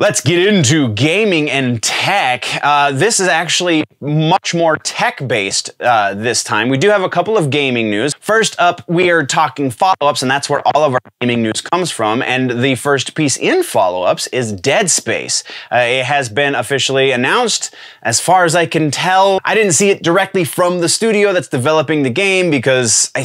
Let's get into gaming and tech. Uh, this is actually much more tech based uh, this time. We do have a couple of gaming news. First up, we are talking follow ups, and that's where all of our gaming news comes from. And the first piece in follow ups is Dead Space. Uh, it has been officially announced, as far as I can tell. I didn't see it directly from the studio that's developing the game because I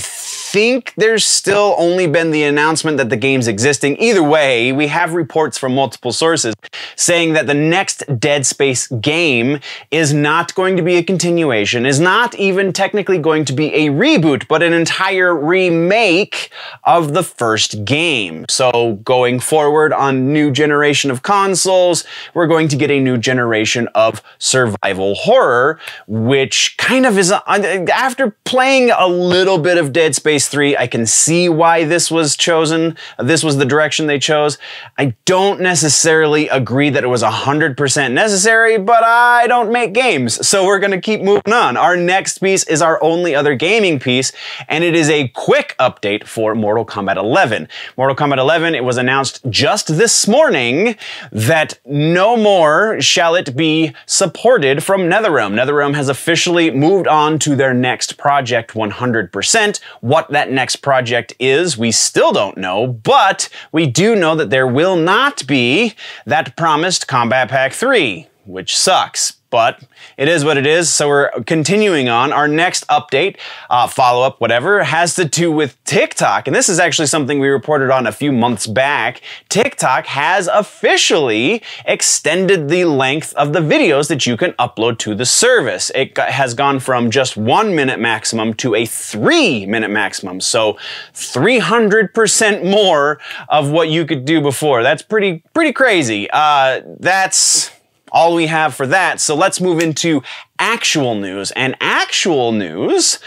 think there's still only been the announcement that the game's existing. Either way, we have reports from multiple sources saying that the next Dead Space game is not going to be a continuation, is not even technically going to be a reboot, but an entire remake of the first game. So going forward on new generation of consoles, we're going to get a new generation of survival horror, which kind of is, after playing a little bit of Dead Space these three. I can see why this was chosen. This was the direction they chose. I don't necessarily agree that it was 100% necessary, but I don't make games. So we're going to keep moving on. Our next piece is our only other gaming piece, and it is a quick update for Mortal Kombat 11. Mortal Kombat 11, it was announced just this morning that no more shall it be supported from NetherRealm. NetherRealm has officially moved on to their next project 100%. What that next project is, we still don't know, but we do know that there will not be that promised Combat Pack 3, which sucks but it is what it is. So we're continuing on. Our next update, uh, follow up, whatever, has to do with TikTok. And this is actually something we reported on a few months back. TikTok has officially extended the length of the videos that you can upload to the service. It has gone from just one minute maximum to a three minute maximum. So 300% more of what you could do before. That's pretty, pretty crazy. Uh, that's all we have for that. So let's move into actual news. And actual news,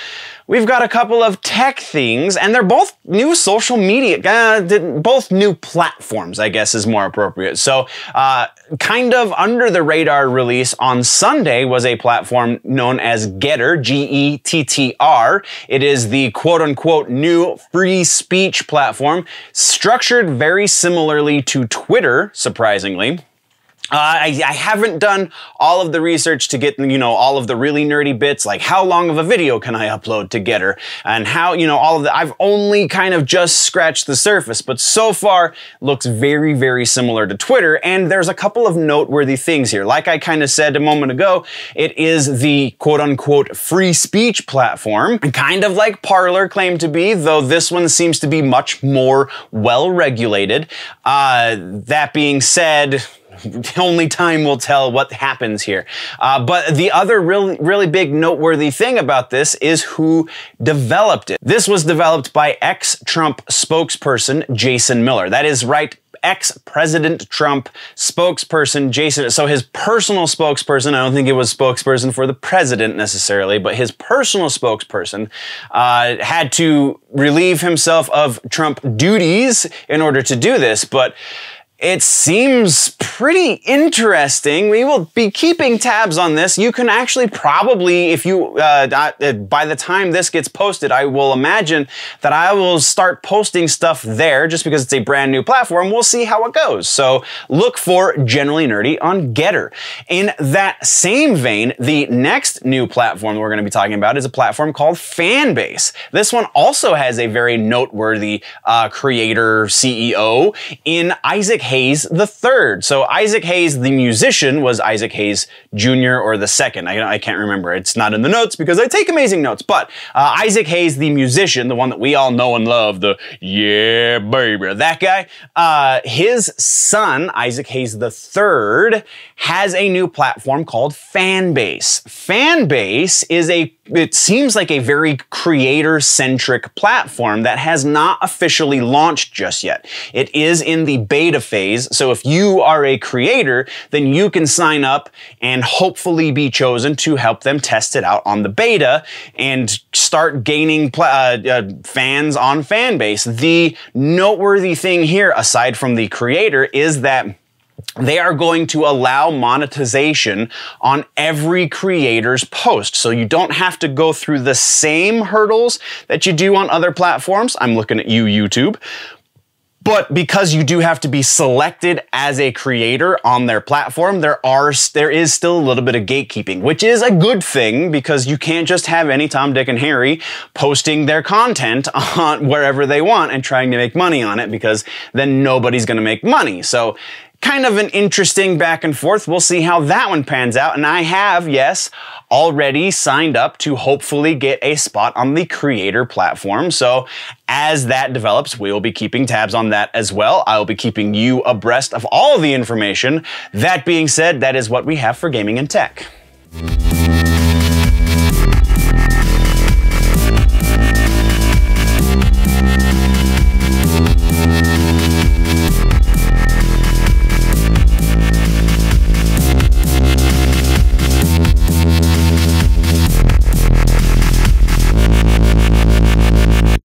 we've got a couple of tech things, and they're both new social media, uh, both new platforms, I guess is more appropriate. So, uh, kind of under the radar release on Sunday was a platform known as Getter, G E T T R. It is the quote unquote new free speech platform, structured very similarly to Twitter, surprisingly. Uh, I, I, haven't done all of the research to get, you know, all of the really nerdy bits, like how long of a video can I upload to get her and how, you know, all of the, I've only kind of just scratched the surface, but so far looks very, very similar to Twitter. And there's a couple of noteworthy things here. Like I kind of said a moment ago, it is the quote unquote free speech platform, kind of like Parler claimed to be, though this one seems to be much more well regulated. Uh, that being said, only time will tell what happens here. Uh, but the other really, really big noteworthy thing about this is who developed it. This was developed by ex-Trump spokesperson Jason Miller. That is right ex-President Trump spokesperson Jason, so his personal spokesperson, I don't think it was spokesperson for the president necessarily, but his personal spokesperson uh, had to relieve himself of Trump duties in order to do this. But it seems pretty interesting. We will be keeping tabs on this. You can actually probably, if you, uh, uh, by the time this gets posted, I will imagine that I will start posting stuff there just because it's a brand new platform. We'll see how it goes. So look for Generally Nerdy on Getter. In that same vein, the next new platform we're going to be talking about is a platform called Fanbase. This one also has a very noteworthy uh, creator CEO in Isaac Hayes III. So Isaac Hayes, the musician, was Isaac Hayes Jr. or the second. I, I can't remember. It's not in the notes because I take amazing notes. But uh, Isaac Hayes, the musician, the one that we all know and love, the yeah baby, that guy. Uh, his son, Isaac Hayes III, has a new platform called Fanbase. Fanbase is a it seems like a very creator centric platform that has not officially launched just yet. It is in the beta phase. So if you are a creator, then you can sign up and hopefully be chosen to help them test it out on the beta and start gaining uh, uh, fans on fan base. The noteworthy thing here, aside from the creator, is that they are going to allow monetization on every creator's post. So you don't have to go through the same hurdles that you do on other platforms. I'm looking at you, YouTube. But because you do have to be selected as a creator on their platform, there are there is still a little bit of gatekeeping, which is a good thing because you can't just have any Tom, Dick, and Harry posting their content on wherever they want and trying to make money on it because then nobody's going to make money. So kind of an interesting back and forth. We'll see how that one pans out. And I have, yes, already signed up to hopefully get a spot on the creator platform. So as that develops, we will be keeping tabs on that as well. I will be keeping you abreast of all the information. That being said, that is what we have for gaming and tech.